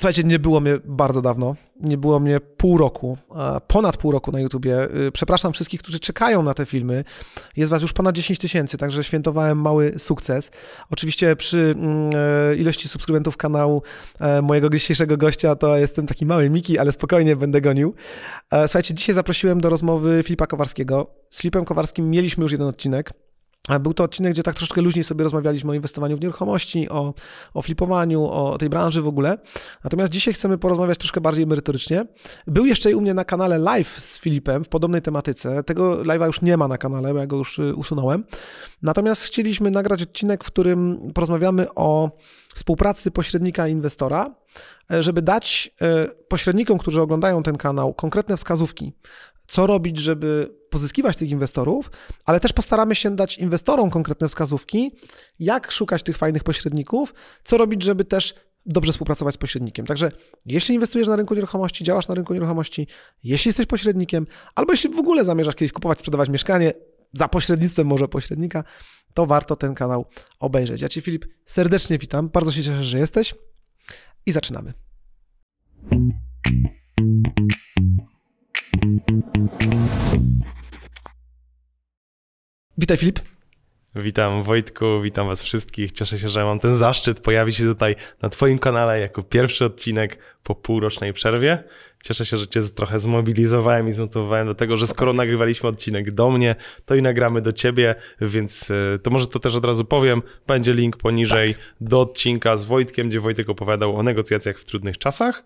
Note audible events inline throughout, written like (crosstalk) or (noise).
Słuchajcie, nie było mnie bardzo dawno, nie było mnie pół roku, ponad pół roku na YouTubie. Y, przepraszam wszystkich, którzy czekają na te filmy. Jest was już ponad 10 tysięcy, także świętowałem mały sukces. Oczywiście przy mm, e, ilości subskrybentów kanału e, mojego dzisiejszego gościa to jestem taki mały Miki, ale spokojnie będę gonił. E, słuchajcie, dzisiaj zaprosiłem do rozmowy Filipa Kowarskiego. Z Filipem Kowarskim mieliśmy już jeden odcinek. Był to odcinek, gdzie tak troszkę luźniej sobie rozmawialiśmy o inwestowaniu w nieruchomości, o, o flipowaniu, o tej branży w ogóle. Natomiast dzisiaj chcemy porozmawiać troszkę bardziej merytorycznie. Był jeszcze u mnie na kanale live z Filipem w podobnej tematyce. Tego live'a już nie ma na kanale, bo ja go już y, usunąłem. Natomiast chcieliśmy nagrać odcinek, w którym porozmawiamy o współpracy pośrednika i inwestora, e, żeby dać e, pośrednikom, którzy oglądają ten kanał, konkretne wskazówki, co robić, żeby pozyskiwać tych inwestorów, ale też postaramy się dać inwestorom konkretne wskazówki, jak szukać tych fajnych pośredników, co robić, żeby też dobrze współpracować z pośrednikiem. Także jeśli inwestujesz na rynku nieruchomości, działasz na rynku nieruchomości, jeśli jesteś pośrednikiem, albo jeśli w ogóle zamierzasz kiedyś kupować, sprzedawać mieszkanie za pośrednictwem może pośrednika, to warto ten kanał obejrzeć. Ja Cię Filip serdecznie witam, bardzo się cieszę, że jesteś i zaczynamy. Witaj Filip. Witam Wojtku, witam Was wszystkich. Cieszę się, że mam ten zaszczyt pojawić się tutaj na Twoim kanale jako pierwszy odcinek po półrocznej przerwie. Cieszę się, że Cię trochę zmobilizowałem i zmotywowałem do tego, że skoro nagrywaliśmy odcinek do mnie, to i nagramy do Ciebie, więc e, to może to też od razu powiem. Będzie link poniżej tak. do odcinka z Wojtkiem, gdzie Wojtek opowiadał o negocjacjach w trudnych czasach.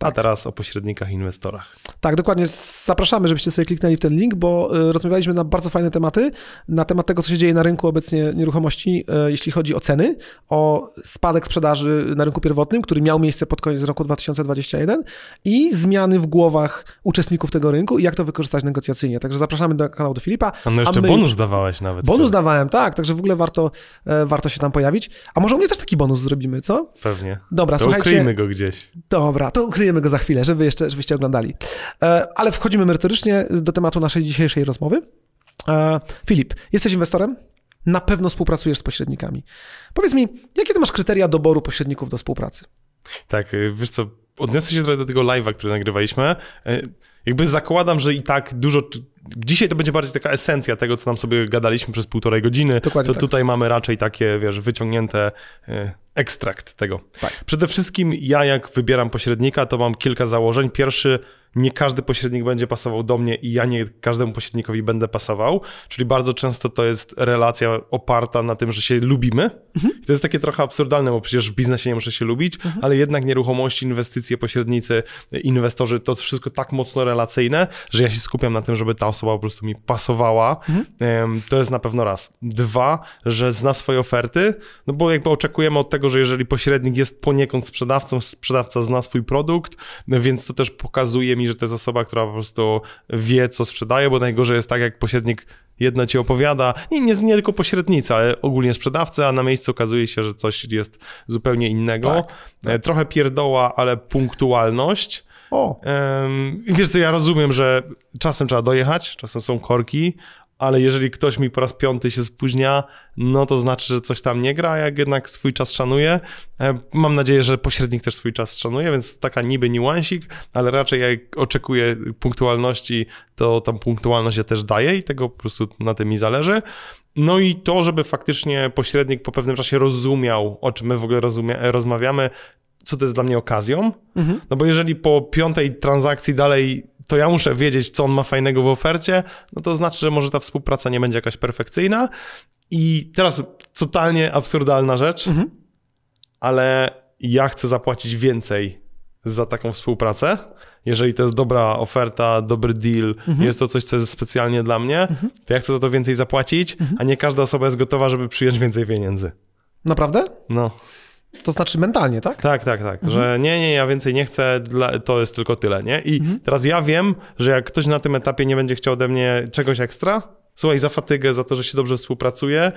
A teraz o pośrednikach, inwestorach. Tak, dokładnie zapraszamy, żebyście sobie kliknęli w ten link, bo e, rozmawialiśmy na bardzo fajne tematy, na temat tego, co się dzieje na rynku obecnie nieruchomości, e, jeśli chodzi o ceny, o spadek sprzedaży na rynku pierwotnym, który miał miejsce pod koniec roku 2021 i zmiany w głowach uczestników tego rynku i jak to wykorzystać negocjacyjnie. Także zapraszamy do kanału do Filipa. A no jeszcze a my... bonus dawałeś nawet. Bonus dawałem, tak, także w ogóle warto, e, warto się tam pojawić. A może u mnie też taki bonus zrobimy, co? Pewnie. Dobra, to słuchajcie. ukryjmy go gdzieś. Dobra, to ukryjemy go za chwilę, żeby jeszcze, żebyście oglądali. Ale wchodzi przechodzimy merytorycznie do tematu naszej dzisiejszej rozmowy. E, Filip, jesteś inwestorem? Na pewno współpracujesz z pośrednikami. Powiedz mi, jakie ty masz kryteria doboru pośredników do współpracy? Tak, e, wiesz co, odniosę się trochę do tego live'a, który nagrywaliśmy. E, jakby zakładam, że i tak dużo. Dzisiaj to będzie bardziej taka esencja tego, co nam sobie gadaliśmy przez półtorej godziny. Dokładnie to tak. tutaj mamy raczej takie, wiesz, wyciągnięte ekstrakt tego. Tak. Przede wszystkim ja, jak wybieram pośrednika, to mam kilka założeń. Pierwszy, nie każdy pośrednik będzie pasował do mnie i ja nie każdemu pośrednikowi będę pasował. Czyli bardzo często to jest relacja oparta na tym, że się lubimy. Mhm. I to jest takie trochę absurdalne, bo przecież w biznesie nie muszę się lubić, mhm. ale jednak nieruchomości, inwestycje, pośrednicy, inwestorzy, to wszystko tak mocno relacyjne, że ja się skupiam na tym, żeby ta osoba po prostu mi pasowała. Mhm. To jest na pewno raz. Dwa, że zna swoje oferty, no bo jakby oczekujemy od tego, że jeżeli pośrednik jest poniekąd sprzedawcą, sprzedawca zna swój produkt, no więc to też pokazuje mi że to jest osoba, która po prostu wie, co sprzedaje, bo najgorzej jest tak, jak pośrednik jedna ci opowiada, nie, nie, nie tylko pośrednica, ale ogólnie sprzedawca, a na miejscu okazuje się, że coś jest zupełnie innego. Tak, e, tak. Trochę pierdoła, ale punktualność. O. wiesz co, ja rozumiem, że czasem trzeba dojechać, czasem są korki, ale jeżeli ktoś mi po raz piąty się spóźnia, no to znaczy, że coś tam nie gra, jak jednak swój czas szanuję. E, mam nadzieję, że pośrednik też swój czas szanuje, więc taka niby niuansik, ale raczej jak oczekuję punktualności, to tam punktualność ja też daję i tego po prostu na tym mi zależy. No i to, żeby faktycznie pośrednik po pewnym czasie rozumiał, o czym my w ogóle rozmawiamy, co to jest dla mnie okazją. Mhm. No bo jeżeli po piątej transakcji dalej to ja muszę wiedzieć, co on ma fajnego w ofercie, no to znaczy, że może ta współpraca nie będzie jakaś perfekcyjna. I teraz totalnie absurdalna rzecz, mhm. ale ja chcę zapłacić więcej za taką współpracę. Jeżeli to jest dobra oferta, dobry deal, mhm. jest to coś, co jest specjalnie dla mnie, mhm. to ja chcę za to więcej zapłacić, mhm. a nie każda osoba jest gotowa, żeby przyjąć więcej pieniędzy. Naprawdę? No. To znaczy mentalnie, tak? Tak, tak, tak. Mhm. Że nie, nie, ja więcej nie chcę, dla, to jest tylko tyle, nie? I mhm. teraz ja wiem, że jak ktoś na tym etapie nie będzie chciał ode mnie czegoś ekstra, słuchaj, za fatygę, za to, że się dobrze współpracuje,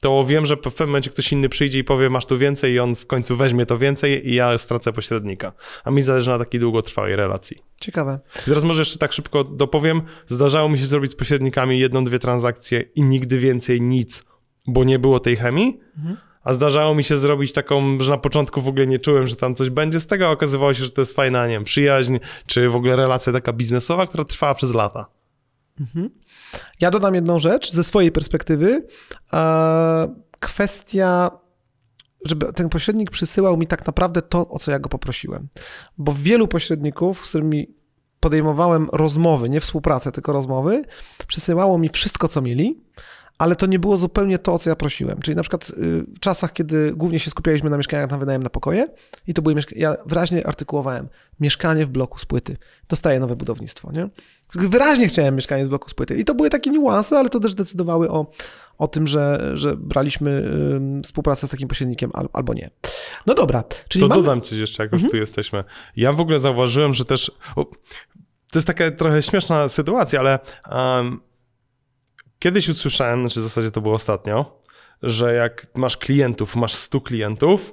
to wiem, że w pewnym momencie ktoś inny przyjdzie i powie, masz tu więcej i on w końcu weźmie to więcej i ja stracę pośrednika. A mi zależy na takiej długotrwałej relacji. Ciekawe. I teraz może jeszcze tak szybko dopowiem. Zdarzało mi się zrobić z pośrednikami jedną, dwie transakcje i nigdy więcej nic, bo nie było tej chemii. Mhm. A zdarzało mi się zrobić taką, że na początku w ogóle nie czułem, że tam coś będzie z tego, a okazywało się, że to jest fajna, nie wiem, przyjaźń, czy w ogóle relacja taka biznesowa, która trwała przez lata. Mhm. Ja dodam jedną rzecz ze swojej perspektywy. Kwestia, żeby ten pośrednik przysyłał mi tak naprawdę to, o co ja go poprosiłem. Bo wielu pośredników, z którymi podejmowałem rozmowy, nie współpracę, tylko rozmowy, przysyłało mi wszystko, co mieli ale to nie było zupełnie to, o co ja prosiłem. Czyli na przykład y, w czasach, kiedy głównie się skupialiśmy na mieszkaniach na wynajem na pokoje i to były mieszkania, ja wyraźnie artykułowałem mieszkanie w bloku z płyty, dostaję nowe budownictwo, nie? Wyraźnie chciałem mieszkanie z bloku z płyty i to były takie niuanse, ale to też decydowały o, o tym, że, że braliśmy współpracę z takim pośrednikiem albo nie. No dobra, czyli To mamy... dodam coś jeszcze, jak już mhm. tu jesteśmy. Ja w ogóle zauważyłem, że też... to jest taka trochę śmieszna sytuacja, ale... Um Kiedyś usłyszałem, znaczy w zasadzie to było ostatnio, że jak masz klientów, masz 100 klientów,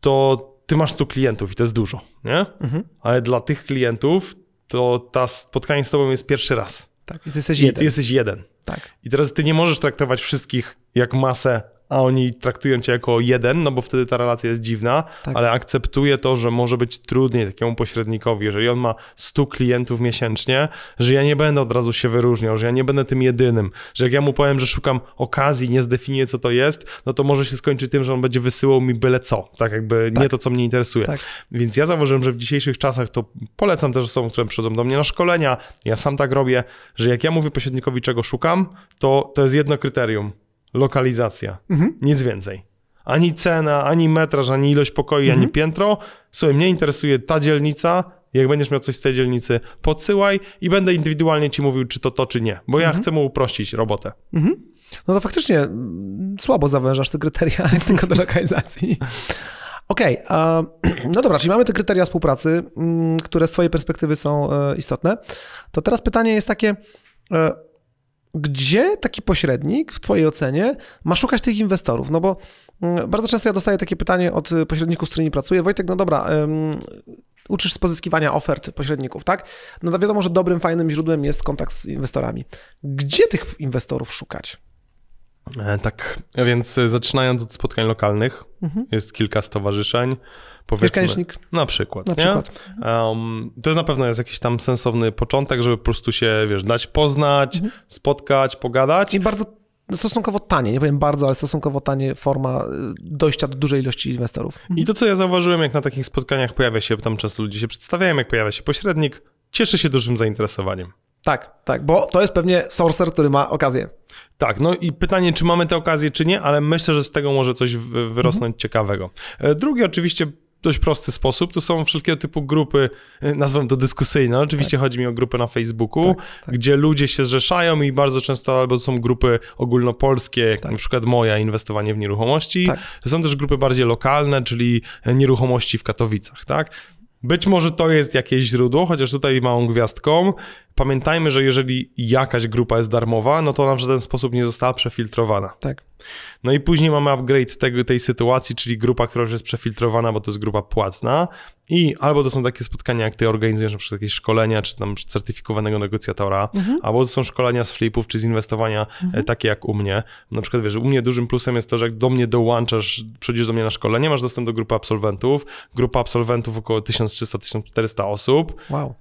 to ty masz 100 klientów i to jest dużo, nie? Mhm. Ale dla tych klientów to ta spotkanie z tobą jest pierwszy raz. Tak, i ty jesteś I jeden. Ty jesteś jeden. Tak. I teraz ty nie możesz traktować wszystkich jak masę a oni traktują cię jako jeden, no bo wtedy ta relacja jest dziwna, tak. ale akceptuje to, że może być trudniej takiemu pośrednikowi, jeżeli on ma 100 klientów miesięcznie, że ja nie będę od razu się wyróżniał, że ja nie będę tym jedynym, że jak ja mu powiem, że szukam okazji, nie zdefiniuję co to jest, no to może się skończyć tym, że on będzie wysyłał mi byle co, tak jakby tak. nie to, co mnie interesuje. Tak. Więc ja zauważyłem, że w dzisiejszych czasach to polecam też osobom, które przychodzą do mnie na szkolenia, ja sam tak robię, że jak ja mówię pośrednikowi, czego szukam, to to jest jedno kryterium lokalizacja. Mhm. Nic więcej. Ani cena, ani metraż, ani ilość pokoi, mhm. ani piętro. Słuchaj, mnie interesuje ta dzielnica. Jak będziesz miał coś z tej dzielnicy, podsyłaj i będę indywidualnie ci mówił, czy to to, czy nie, bo ja mhm. chcę mu uprościć robotę. Mhm. No to faktycznie mm, słabo zawężasz te kryteria (laughs) tylko do lokalizacji. Okej, okay, (clears throat) no dobra, czyli mamy te kryteria współpracy, mm, które z Twojej perspektywy są e, istotne. To teraz pytanie jest takie, e, gdzie taki pośrednik, w Twojej ocenie, ma szukać tych inwestorów? No bo mm, bardzo często ja dostaję takie pytanie od pośredników, z którymi pracuję. Wojtek, no dobra, um, uczysz z pozyskiwania ofert pośredników, tak? No to wiadomo, że dobrym, fajnym źródłem jest kontakt z inwestorami. Gdzie tych inwestorów szukać? E, tak, więc zaczynając od spotkań lokalnych, mhm. jest kilka stowarzyszeń powiedzmy. Mieszkańcznik. Na przykład. Na przykład. Um, to na pewno jest jakiś tam sensowny początek, żeby po prostu się, wiesz, dać poznać, mhm. spotkać, pogadać. I bardzo no, stosunkowo tanie, nie powiem bardzo, ale stosunkowo tanie forma y, dojścia do dużej ilości inwestorów. I to, co ja zauważyłem, jak na takich spotkaniach pojawia się, tam często ludzie się przedstawiają, jak pojawia się pośrednik, cieszy się dużym zainteresowaniem. Tak, tak, bo to jest pewnie sorcerer, który ma okazję. Tak, no i pytanie, czy mamy tę okazję, czy nie, ale myślę, że z tego może coś wyrosnąć mhm. ciekawego. E, drugi oczywiście dość prosty sposób. To są wszelkiego typu grupy, e, nazwę to dyskusyjne. Oczywiście tak. chodzi mi o grupy na Facebooku, tak, tak. gdzie ludzie się zrzeszają i bardzo często albo są grupy ogólnopolskie, jak tak. na przykład moja, inwestowanie w nieruchomości. Tak. Są też grupy bardziej lokalne, czyli nieruchomości w Katowicach, tak? Być może to jest jakieś źródło, chociaż tutaj małą gwiazdką. Pamiętajmy, że jeżeli jakaś grupa jest darmowa, no to ona w żaden sposób nie została przefiltrowana. Tak. No i później mamy upgrade tego, tej sytuacji, czyli grupa, która już jest przefiltrowana, bo to jest grupa płatna i albo to są takie spotkania, jak ty organizujesz na przykład jakieś szkolenia, czy tam certyfikowanego negocjatora, mhm. albo to są szkolenia z flipów, czy z inwestowania, e, mhm. takie jak u mnie. Na przykład wiesz, u mnie dużym plusem jest to, że jak do mnie dołączasz, przyjdziesz do mnie na szkolenie, masz dostęp do grupy absolwentów. Grupa absolwentów około 1300-1400 osób. Wow.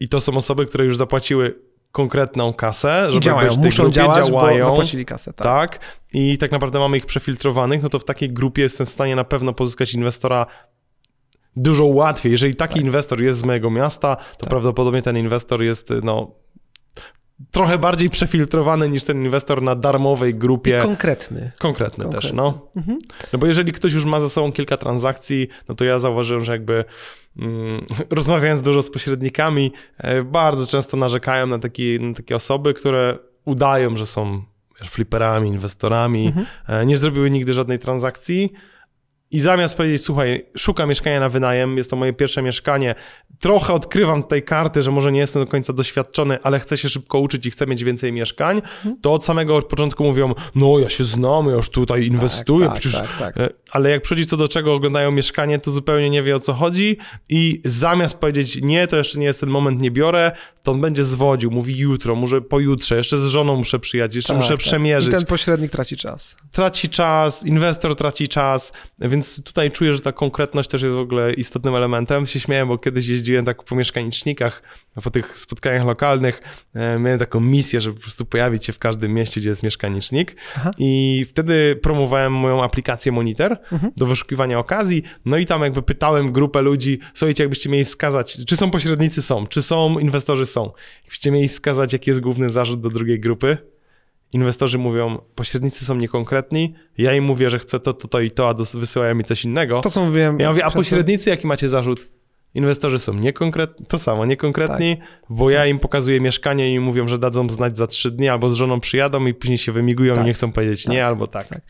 I to są osoby, które już zapłaciły konkretną kasę, żeby działają, być muszą grupie, działać, działają, bo zapłacili kasę, tak. tak. I tak naprawdę mamy ich przefiltrowanych, no to w takiej grupie jestem w stanie na pewno pozyskać inwestora dużo łatwiej. Jeżeli taki tak. inwestor jest z mojego miasta, to tak. prawdopodobnie ten inwestor jest no, trochę bardziej przefiltrowany niż ten inwestor na darmowej grupie. I konkretny. Konkretny, też, no. Mhm. No bo jeżeli ktoś już ma za sobą kilka transakcji, no to ja zauważyłem, że jakby mm, (laughs) rozmawiając dużo z pośrednikami, e, bardzo często narzekają na, taki, na takie osoby, które udają, że są wiesz, fliperami, inwestorami, mhm. E, nie zrobiły nigdy żadnej transakcji, i zamiast powiedzieć, słuchaj, szukam mieszkania na wynajem, jest to moje pierwsze mieszkanie, trochę odkrywam tej karty, że może nie jestem do końca doświadczony, ale chcę się szybko uczyć i chcę mieć więcej mieszkań, mhm. to od samego początku mówią, no ja się znam, ja już tutaj tak, inwestuję, tak, przecież... Tak, tak, e, ale jak przychodzi co do czego oglądają mieszkanie, to zupełnie nie wie o co chodzi i zamiast powiedzieć, nie, to jeszcze nie jest ten moment, nie biorę, to on będzie zwodził, mówi jutro, może pojutrze, jeszcze z żoną muszę przyjechać, jeszcze tak, muszę tak. przemierzyć. I ten pośrednik traci czas. Traci czas, inwestor traci czas, więc więc tutaj czuję, że ta konkretność też jest w ogóle istotnym elementem. Się śmiałem, bo kiedyś jeździłem tak po mieszkanicznikach, po tych spotkaniach lokalnych. E, miałem taką misję, żeby po prostu pojawić się w każdym mieście, gdzie jest mieszkanicznik. Aha. I wtedy promowałem moją aplikację Monitor mhm. do wyszukiwania okazji. No i tam jakby pytałem grupę ludzi, słuchajcie, jakbyście mieli wskazać, czy są pośrednicy? Są. Czy są inwestorzy? Są. Jakbyście mieli wskazać, jaki jest główny zarzut do drugiej grupy, inwestorzy mówią, pośrednicy są niekonkretni, ja im mówię, że chcę to, to, to i to, a wysyłają mi coś innego. To, co mówiłem. Ja mówię, a pośrednicy jaki macie zarzut? Inwestorzy są niekonkretni, to samo, niekonkretni, tak. bo ja tak. im pokazuję mieszkanie i mówią, że dadzą znać za trzy dni, albo z żoną przyjadą i później się wymigują tak. i nie chcą powiedzieć tak. nie, albo tak. tak.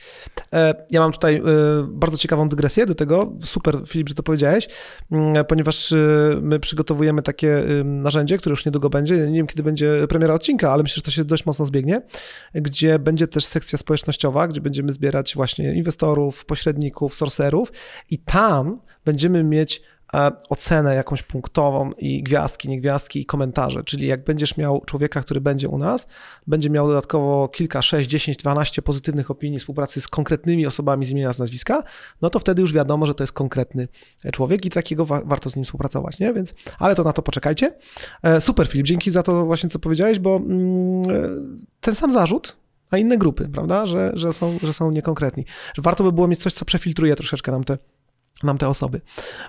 E, ja mam tutaj e, bardzo ciekawą dygresję do tego. Super, Filip, że to powiedziałeś, mm, ponieważ e, my przygotowujemy takie narzędzie, które już niedługo będzie. Nie wiem, kiedy będzie premiera odcinka, ale myślę, że to się dość mocno zbiegnie, gdzie będzie też sekcja społecznościowa, gdzie będziemy zbierać właśnie inwestorów, pośredników, sorcerów i tam będziemy mieć E, ocenę jakąś punktową i gwiazdki, nie gwiazdki i komentarze. Czyli jak będziesz miał człowieka, który będzie u nas, będzie miał dodatkowo kilka, 6, 10, 12 pozytywnych opinii współpracy z konkretnymi osobami z imienia z nazwiska, no to wtedy już wiadomo, że to jest konkretny człowiek i takiego wa warto z nim współpracować, nie? Więc, ale to na to poczekajcie. E, super Filip, dzięki za to właśnie, co powiedziałeś, bo mm, e, ten sam zarzut na inne grupy, prawda, że, że, są, że są niekonkretni. Że warto by było mieć coś, co przefiltruje troszeczkę nam te nam te osoby.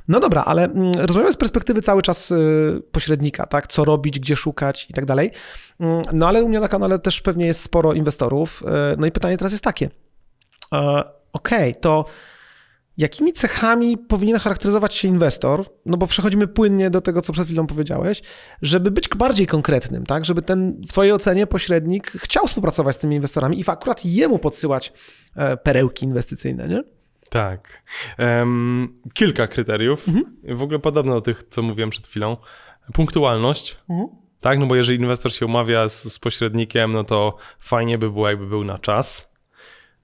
No dobra, ale mm, rozmawiamy z perspektywy cały czas y, pośrednika, tak? Co robić, gdzie szukać i tak dalej. Mm, no ale u mnie na kanale też pewnie jest sporo inwestorów. Y, no i pytanie teraz jest takie. E, okej, okay, to jakimi cechami powinien charakteryzować się inwestor, no bo przechodzimy płynnie do tego, co przed chwilą powiedziałeś, żeby być bardziej konkretnym, tak? Żeby ten, w twojej ocenie, pośrednik chciał współpracować z tymi inwestorami i akurat jemu podsyłać e, perełki inwestycyjne, nie? Tak. Um, kilka kryteriów. Mhm. W ogóle podobne do tych, co mówiłem przed chwilą. Punktualność. Mhm. Tak, no bo jeżeli inwestor się umawia z, z pośrednikiem, no to fajnie by było, jakby był na czas.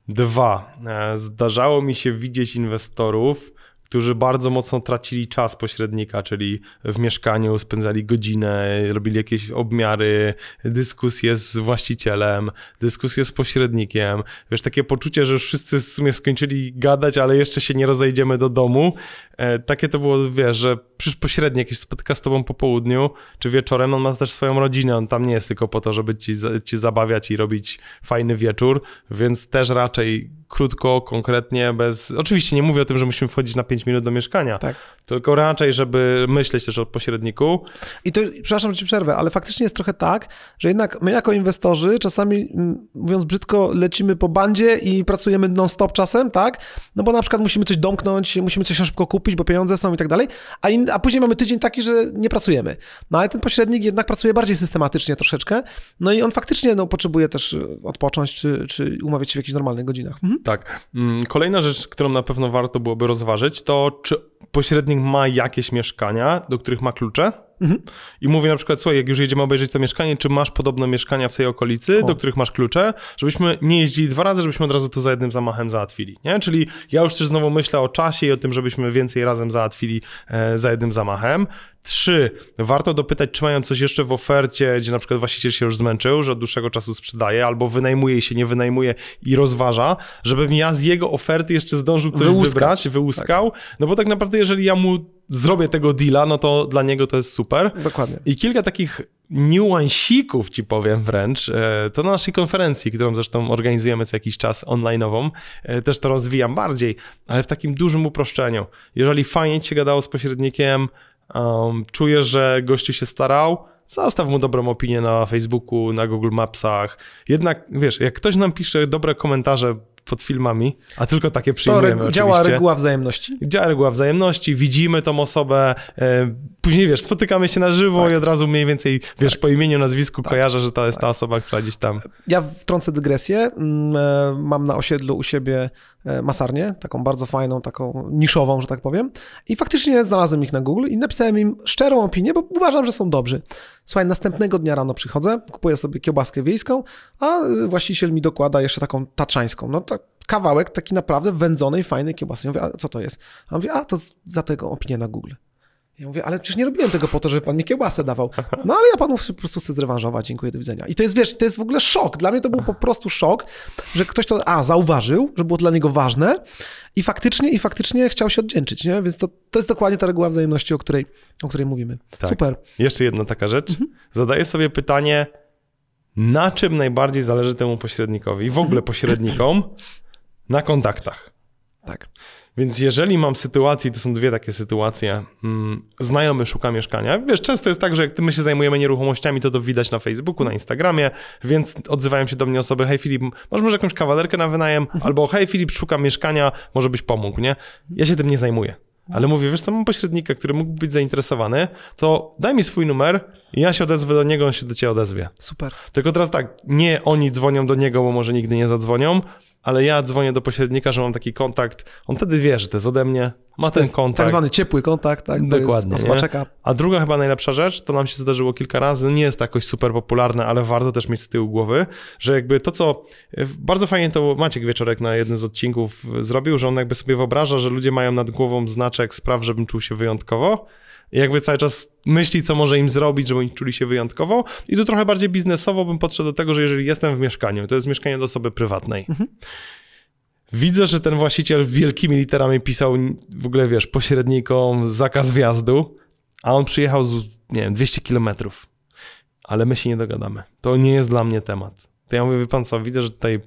Dwa, e, zdarzało mi się widzieć inwestorów, którzy bardzo mocno tracili czas pośrednika, czyli w mieszkaniu spędzali godzinę, robili jakieś obmiary, dyskusje z właścicielem, dyskusje z pośrednikiem. Wiesz, takie poczucie, że już wszyscy w sumie skończyli gadać, ale jeszcze się nie rozejdziemy do domu. E, takie to było, wiesz, że przecież pośrednik jakiś spotkanie z tobą po południu czy wieczorem, on ma też swoją rodzinę, on tam nie jest tylko po to, żeby ci, ci zabawiać i robić fajny wieczór, więc też raczej krótko, konkretnie, bez... Oczywiście nie mówię o tym, że musimy wchodzić na 5 5 minut do mieszkania. Tak. Tylko raczej, żeby myśleć też o pośredniku. I to, przepraszam, że ci przerwę, ale faktycznie jest trochę tak, że jednak my jako inwestorzy czasami, mm, mówiąc brzydko, lecimy po bandzie i pracujemy non-stop czasem, tak? No bo na przykład musimy coś domknąć, musimy coś szybko kupić, bo pieniądze są i tak dalej, a, in, a później mamy tydzień taki, że nie pracujemy. No ale ten pośrednik jednak pracuje bardziej systematycznie troszeczkę, no i on faktycznie no, potrzebuje też e, odpocząć, czy, czy umawiać się w jakichś normalnych godzinach. Mhm. Tak. Mm, kolejna rzecz, którą na pewno warto byłoby rozważyć, to czy pośrednik ma jakieś mieszkania, do których ma klucze, Mhm. I mówię na przykład, słuchaj, jak już jedziemy obejrzeć to mieszkanie, czy masz podobne mieszkania w tej okolicy, o. do których masz klucze, żebyśmy nie jeździli dwa razy, żebyśmy od razu to za jednym zamachem załatwili, nie? Czyli ja już też znowu myślę o czasie i o tym, żebyśmy więcej razem załatwili e, za jednym zamachem. Trzy, warto dopytać, czy mają coś jeszcze w ofercie, gdzie na przykład właściciel się już zmęczył, że od dłuższego czasu sprzedaje, albo wynajmuje się, nie wynajmuje i rozważa, żebym ja z jego oferty jeszcze zdążył coś wyłuskać. wybrać, wyłuskał. Tak. No bo tak naprawdę, jeżeli ja mu zrobię tego deala, no to dla niego to jest super. Dokładnie. I kilka takich niuansików, ci powiem wręcz, e, to na naszej konferencji, którą zresztą organizujemy co jakiś czas online'ową, e, też to rozwijam bardziej, ale w takim dużym uproszczeniu. Jeżeli fajnie ci się gadało z pośrednikiem, um, czujesz, że gościu się starał, zostaw mu dobrą opinię na Facebooku, na Google Mapsach. Jednak, wiesz, jak ktoś nam pisze dobre komentarze pod filmami, a tylko takie przyjmujemy To regu działa oczywiście. reguła wzajemności? Działa reguła wzajemności, widzimy tą osobę, e, później wiesz, spotykamy się na żywo tak. i od razu mniej więcej, wiesz, tak. po imieniu, nazwisku tak. kojarzę, że to jest ta tak. osoba, która gdzieś tam. Ja wtrącę dygresję. Mm, e, mam na osiedlu u siebie e, masarnię, taką bardzo fajną, taką niszową, że tak powiem. I faktycznie znalazłem ich na Google i napisałem im szczerą opinię, bo uważam, że są dobrzy. Słuchaj, następnego dnia rano przychodzę, kupuję sobie kiełbaskę wiejską, a y, właściciel mi dokłada jeszcze taką taczańską. No to kawałek taki naprawdę wędzonej, fajnej kiełbasy. Ja mówię, a co to jest? A on mówi, a to za tego opinię na Google. Ja mówię, ale przecież nie robiłem tego po to, żeby pan mi kiełbasę dawał. No ale ja panu po prostu chcę zrewanżować, dziękuję, do widzenia. I to jest, wiesz, to jest w ogóle szok. Dla mnie to był po prostu szok, że ktoś to, a, zauważył, że było dla niego ważne i faktycznie, i faktycznie chciał się oddzięczyć, nie? Więc to, to jest dokładnie ta reguła wzajemności, o której, o której mówimy. Tak. Super. Jeszcze jedna taka rzecz. Mhm. Zadaję sobie pytanie, na czym najbardziej zależy temu pośrednikowi i w ogóle pośrednikom na kontaktach. Tak. Więc jeżeli mam sytuację, to są dwie takie sytuacje, mm, znajomy szuka mieszkania. Wiesz, często jest tak, że jak my się zajmujemy nieruchomościami, to to widać na Facebooku, na Instagramie, więc odzywają się do mnie osoby, hej Filip, masz może jakąś kawalerkę na wynajem? Mhm. Albo hej Filip, szukam mieszkania, może byś pomógł, nie? Ja się tym nie zajmuję. Ale mówię, wiesz co, mam pośrednika, który mógłby być zainteresowany, to daj mi swój numer, i ja się odezwę do niego, on się do ciebie odezwie. Super. Tylko teraz tak, nie oni dzwonią do niego, bo może nigdy nie zadzwonią, ale ja dzwonię do pośrednika, że mam taki kontakt. On wtedy wie, że to jest ode mnie, ma ten kontakt. Tak zwany ciepły kontakt, tak? Dokładnie. A druga chyba najlepsza rzecz, to nam się zdarzyło kilka razy, nie jest to jakoś super popularne, ale warto też mieć z tyłu głowy, że jakby to, co bardzo fajnie to Maciek Wieczorek na jednym z odcinków zrobił, że on jakby sobie wyobraża, że ludzie mają nad głową znaczek spraw, żebym czuł się wyjątkowo jakby cały czas myśli, co może im zrobić, żeby oni czuli się wyjątkowo. I tu trochę bardziej biznesowo bym podszedł do tego, że jeżeli jestem w mieszkaniu, to jest mieszkanie do osoby prywatnej. Mhm. Widzę, że ten właściciel wielkimi literami pisał w ogóle, wiesz, pośrednikom zakaz wjazdu, a on przyjechał z, nie wiem, 200 kilometrów. Ale my się nie dogadamy. To nie jest dla mnie temat. To ja mówię, wie pan co, widzę, że tutaj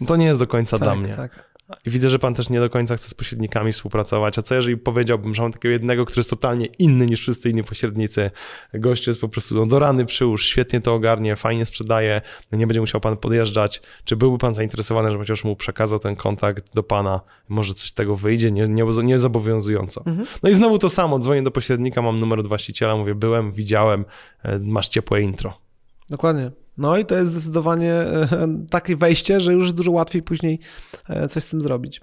no to nie jest do końca tak, dla mnie. Tak. I widzę, że pan też nie do końca chce z pośrednikami współpracować. A co jeżeli powiedziałbym, że mam takiego jednego, który jest totalnie inny niż wszyscy inni pośrednicy? Gość jest po prostu no, do rany przyłóż, świetnie to ogarnie, fajnie sprzedaje, no, nie będzie musiał pan podjeżdżać. Czy byłby pan zainteresowany, że chociaż mu przekazał ten kontakt do pana? Może coś z tego wyjdzie, nie, nie, nie zobowiązująco. Mhm. No i znowu to samo, dzwonię do pośrednika, mam numer od właściciela, mówię, byłem, widziałem, e, masz ciepłe intro. Dokładnie. No i to jest zdecydowanie e, takie wejście, że już jest dużo łatwiej później e, coś z tym zrobić.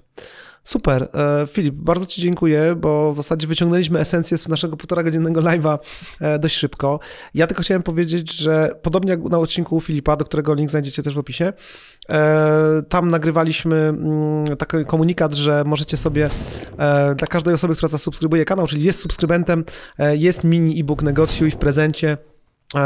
Super. E, Filip, bardzo Ci dziękuję, bo w zasadzie wyciągnęliśmy esencję z naszego półtora godzinnego live'a dość szybko. Ja tylko chciałem powiedzieć, że podobnie jak na odcinku Filipa, do którego link znajdziecie też w opisie, tam nagrywaliśmy mm, taki komunikat, że możecie sobie dla każdej osoby, która zasubskrybuje kanał, czyli jest subskrybentem, jest mini e-book Negocjuj w prezencie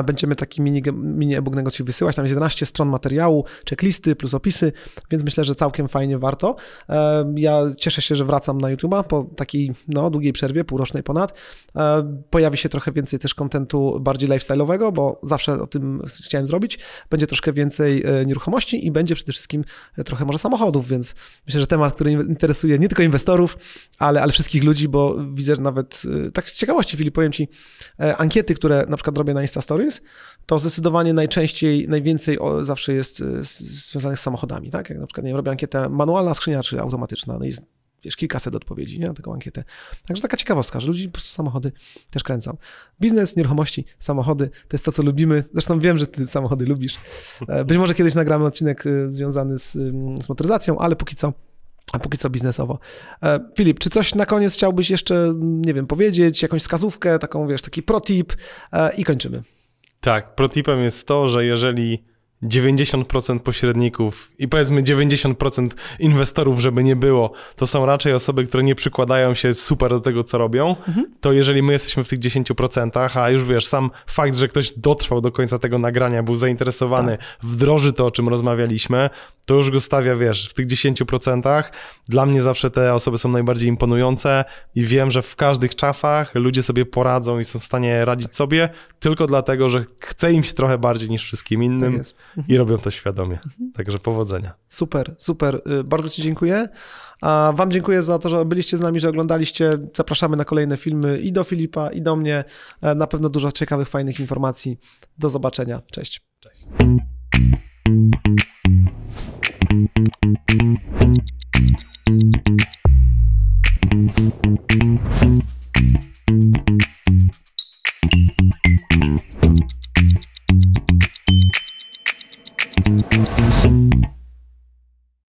Będziemy taki mini, mini e-book wysyłać, tam jest 11 stron materiału, checklisty plus opisy, więc myślę, że całkiem fajnie warto. E, ja cieszę się, że wracam na YouTube'a po takiej no, długiej przerwie, półrocznej ponad. E, pojawi się trochę więcej też kontentu bardziej lifestyle'owego, bo zawsze o tym chciałem zrobić. Będzie troszkę więcej e, nieruchomości i będzie przede wszystkim trochę może samochodów, więc myślę, że temat, który interesuje nie tylko inwestorów, ale, ale wszystkich ludzi, bo widzę nawet, tak z ciekawości Filip, powiem Ci, ankiety, które na przykład robię na Instastory, accessories, to zdecydowanie najczęściej, najwięcej zawsze jest e, związanych z samochodami, tak? Jak na przykład, nie wiem, robię ankietę manualna skrzynia czy automatyczna, no i wiesz, kilkaset odpowiedzi nie, na taką ankietę. Także taka ciekawostka, że ludzi po prostu samochody też kręcą. Biznes, nieruchomości, samochody, to jest to, co lubimy. Zresztą wiem, że ty samochody lubisz. E, być może kiedyś nagramy odcinek e, związany z, mm, z motoryzacją, ale póki co a póki co biznesowo. Filip, czy coś na koniec chciałbyś jeszcze, nie wiem, powiedzieć, jakąś wskazówkę, taką, wiesz, taki protip i kończymy. Tak, protipem jest to, że jeżeli 90% pośredników i powiedzmy 90% inwestorów, żeby nie było, to są raczej osoby, które nie przykładają się super do tego, co robią, mhm. to jeżeli my jesteśmy w tych 10%, a już wiesz, sam fakt, że ktoś dotrwał do końca tego nagrania, był zainteresowany, tak. wdroży to, o czym rozmawialiśmy, to już go stawia, wiesz, w tych 10%. Dla mnie zawsze te osoby są najbardziej imponujące i wiem, że w każdych czasach ludzie sobie poradzą i są w stanie radzić sobie tylko dlatego, że chce im się trochę bardziej niż wszystkim innym. Tak i robią to świadomie. Także powodzenia. Super, super. Y, bardzo Ci dziękuję. A Wam dziękuję za to, że byliście z nami, że oglądaliście. Zapraszamy na kolejne filmy i do Filipa, i do mnie. E, na pewno dużo ciekawych, fajnych informacji. Do zobaczenia. Cześć. Cześć.